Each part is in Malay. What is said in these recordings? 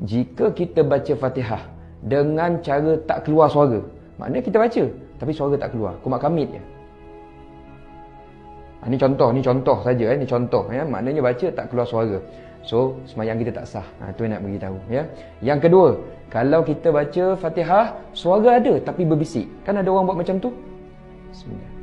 jika kita baca Fatihah dengan cara tak keluar suara, maknanya kita baca tapi suara tak keluar, kumat kamit je. Ini ah, contoh, ini contoh saja eh, ni contoh ya. Maknanya baca tak keluar suara. So, semayang kita tak sah. Ha, tu nak bagi tahu ya. Yang kedua, kalau kita baca Fatihah, suara ada tapi berbisik. Kan ada orang buat macam tu? Bismillah.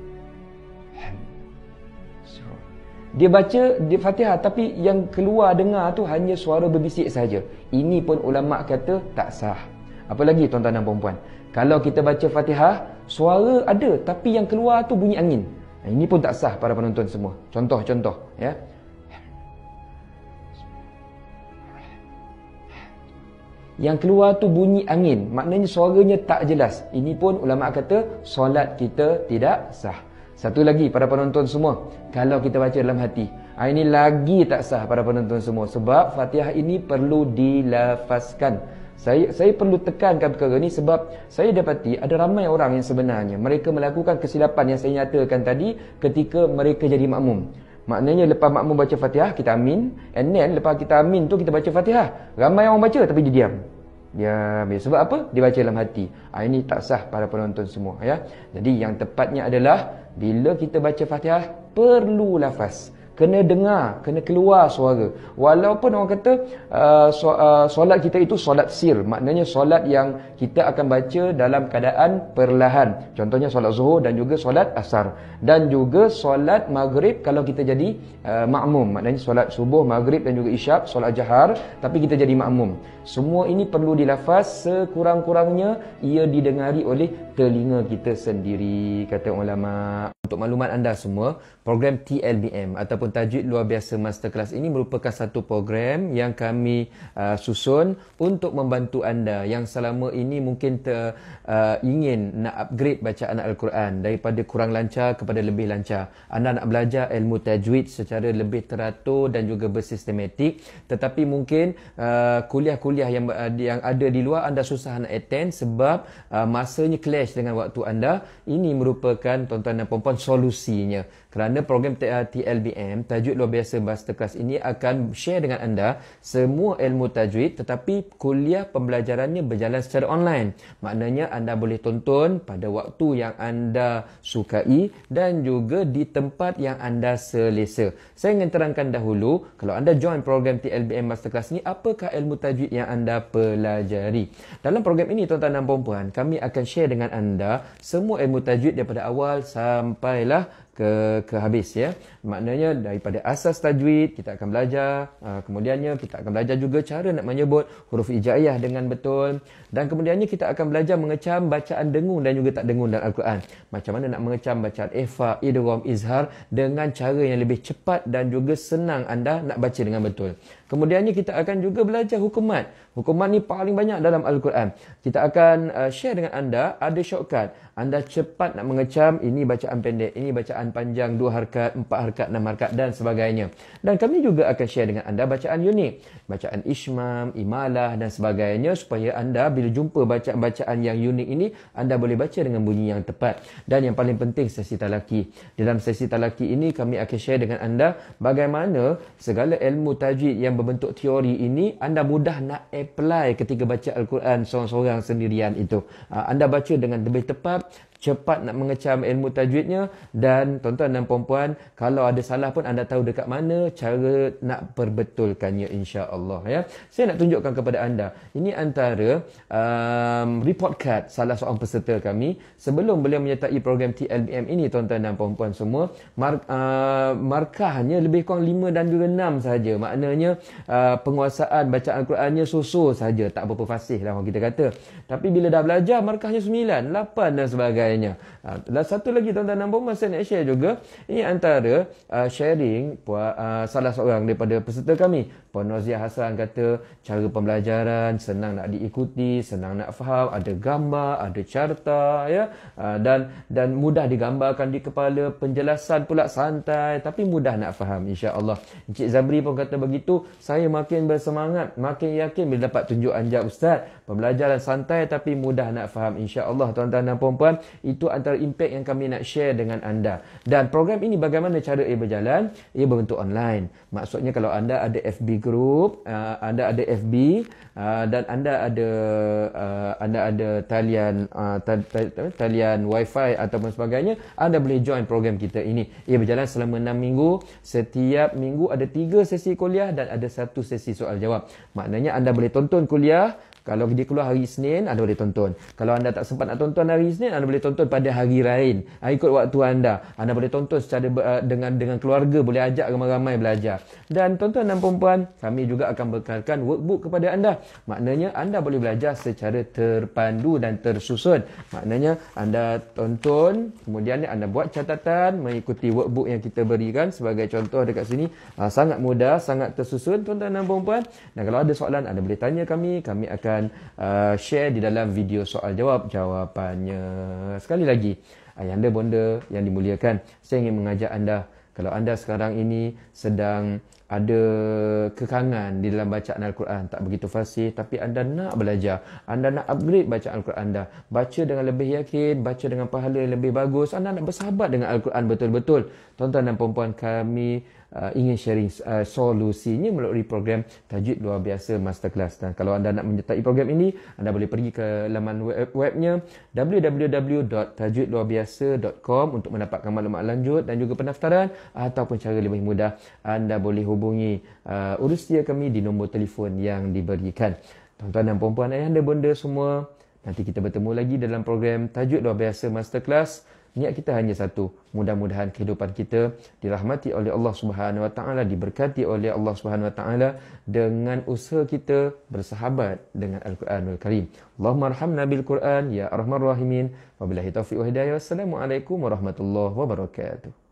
dia baca dia Fatihah tapi yang keluar dengar tu hanya suara berbisik saja. Ini pun ulama kata tak sah. Apalagi tuan-tuan dan puan-puan, kalau kita baca Fatihah, suara ada tapi yang keluar tu bunyi angin. Ini pun tak sah para penonton semua. Contoh-contoh ya. Yang keluar tu bunyi angin, maknanya suaranya tak jelas. Ini pun ulama kata solat kita tidak sah. Satu lagi para penonton semua, kalau kita baca dalam hati, ah, ini lagi tak sah para penonton semua sebab Fatihah ini perlu dilafazkan. Saya saya perlu tekankan perkara ini sebab saya dapati ada ramai orang yang sebenarnya mereka melakukan kesilapan yang saya nyatakan tadi ketika mereka jadi makmum. Maknanya lepas makmum baca Fatihah kita amin and then lepas kita amin tu kita baca Fatihah. Ramai orang baca tapi dia diam. Ya, sebab apa dia baca dalam hati ha, ini tak sah para penonton semua ya jadi yang tepatnya adalah bila kita baca Fatihah perlu lafaz kena dengar kena keluar suara walaupun orang kata uh, so, uh, solat kita itu solat sir maknanya solat yang kita akan baca dalam keadaan perlahan contohnya solat zuhur dan juga solat asar dan juga solat maghrib kalau kita jadi uh, makmum maknanya solat subuh maghrib dan juga isyak solat jahar tapi kita jadi makmum semua ini perlu dilafaz sekurang-kurangnya ia didengari oleh telinga kita sendiri kata ulama untuk maklumat anda semua, program TLBM ataupun Tajwid Luar Biasa Masterclass ini merupakan satu program yang kami uh, susun untuk membantu anda yang selama ini mungkin ter, uh, ingin nak upgrade bacaan Al-Quran daripada kurang lancar kepada lebih lancar. Anda nak belajar ilmu Tajwid secara lebih teratur dan juga bersistematik tetapi mungkin uh, kuliah-kuliah yang, uh, yang ada di luar anda susah nak attend sebab uh, masanya clash dengan waktu anda. Ini merupakan tuan-tuan dan puan-puan solusinya. Kerana program TLBM, eh, Tajwid Luar Biasa Master Class ini akan share dengan anda semua ilmu tajwid tetapi kuliah pembelajarannya berjalan secara online. Maknanya anda boleh tonton pada waktu yang anda sukai dan juga di tempat yang anda selesa. Saya ingin terangkan dahulu, kalau anda join program TLBM Master Class ini, apakah ilmu tajwid yang anda pelajari? Dalam program ini, tuan-tuan dan puan-puan, kami akan share dengan anda semua ilmu tajwid daripada awal sampai sampailah ke ke habis ya maknanya daripada asas tajwid kita akan belajar uh, kemudiannya kita akan belajar juga cara nak menyebut huruf hijaiyah dengan betul dan kemudiannya kita akan belajar mengecam bacaan dengung dan juga tak dengung dalam al-Quran macam mana nak mengecam bacaan ifa idgham izhar dengan cara yang lebih cepat dan juga senang anda nak baca dengan betul kemudiannya kita akan juga belajar hukuman hukuman ni paling banyak dalam al-Quran kita akan uh, share dengan anda ada shortcut anda cepat nak mengecam ini bacaan pendek ini bacaan bacaan panjang dua harkat, empat harkat, enam harkat dan sebagainya. Dan kami juga akan share dengan anda bacaan unik. Bacaan Ishmam, Imalah dan sebagainya supaya anda bila jumpa bacaan-bacaan yang unik ini, anda boleh baca dengan bunyi yang tepat. Dan yang paling penting sesi talaki. Dalam sesi talaki ini kami akan share dengan anda bagaimana segala ilmu tajwid yang berbentuk teori ini anda mudah nak apply ketika baca Al-Quran seorang-seorang sendirian itu. Ah, anda baca dengan lebih tepat, cepat nak mengecam ilmu tajwidnya dan tuan-tuan dan puan-puan kalau ada salah pun anda tahu dekat mana cara nak perbetulkannya insya-Allah ya. Saya nak tunjukkan kepada anda. Ini antara um, report card salah seorang peserta kami sebelum beliau menyertai program TLBM ini tuan-tuan dan puan-puan semua mar- uh, markahnya lebih kurang 5 dan juga 6 saja. Maknanya uh, penguasaan bacaan Qurannya susu saja, tak berapa fasih lah orang kita kata. Tapi bila dah belajar markahnya 9, 8 dan sebagainya sebagainya. Ah, dan satu lagi tuan-tuan dan puan saya nak share juga ini antara uh, sharing puan, uh, ah, salah seorang daripada peserta kami. Puan Nozia Hasan kata cara pembelajaran senang nak diikuti, senang nak faham, ada gambar, ada carta ya. Uh, dan dan mudah digambarkan di kepala, penjelasan pula santai tapi mudah nak faham insya-Allah. Encik Zabri pun kata begitu, saya makin bersemangat, makin yakin bila dapat tunjuk anjak ustaz. Pembelajaran santai tapi mudah nak faham insya-Allah tuan-tuan dan puan-puan. Itu antara impact yang kami nak share dengan anda. Dan program ini bagaimana cara ia berjalan? Ia berbentuk online. Maksudnya kalau anda ada FB group, uh, anda ada FB uh, dan anda ada uh, anda ada talian talian wifi ataupun sebagainya, anda boleh join program kita ini. Ia berjalan selama 6 minggu. Setiap minggu ada 3 sesi kuliah dan ada satu sesi soal jawab. Maknanya anda boleh tonton kuliah kalau dia keluar hari Isnin, anda boleh tonton. Kalau anda tak sempat nak tonton hari Isnin, anda boleh tonton pada hari lain. Ikut waktu anda. Anda boleh tonton secara uh, dengan dengan keluarga, boleh ajak ramai-ramai belajar. Dan tuan-tuan dan perempuan, kami juga akan bekalkan workbook kepada anda. Maknanya anda boleh belajar secara terpandu dan tersusun. Maknanya anda tonton, kemudian anda buat catatan mengikuti workbook yang kita berikan sebagai contoh dekat sini. Uh, sangat mudah, sangat tersusun tuan-tuan dan perempuan. Dan kalau ada soalan, anda boleh tanya kami. Kami akan dan uh, share di dalam video soal jawab jawapannya. Sekali lagi, ayanda bonda yang dimuliakan, saya ingin mengajak anda kalau anda sekarang ini sedang ada kekangan di dalam bacaan Al-Quran tak begitu fasih tapi anda nak belajar anda nak upgrade bacaan Al-Quran anda baca dengan lebih yakin baca dengan pahala yang lebih bagus anda nak bersahabat dengan Al-Quran betul-betul tuan-tuan dan puan kami uh, ingin sharing uh, solusinya melalui program tajwid luar biasa masterclass dan kalau anda nak menyertai program ini anda boleh pergi ke laman web webnya www.tajwidluarbiasa.com untuk mendapatkan maklumat lanjut dan juga pendaftaran ataupun cara lebih mudah anda boleh hubungi uh, urus dia kami di nombor telefon yang diberikan tuan-tuan dan puan-puan ayah anda bonda semua nanti kita bertemu lagi dalam program tajwid luar biasa masterclass niat kita hanya satu mudah-mudahan kehidupan kita dirahmati oleh Allah Subhanahu wa taala diberkati oleh Allah Subhanahu wa taala dengan usaha kita bersahabat dengan Al-Quranul Karim Allahummarhamna bil Quran ya arhamar rahimin wabillahi taufiq wa hidayah wassalamu warahmatullahi wabarakatuh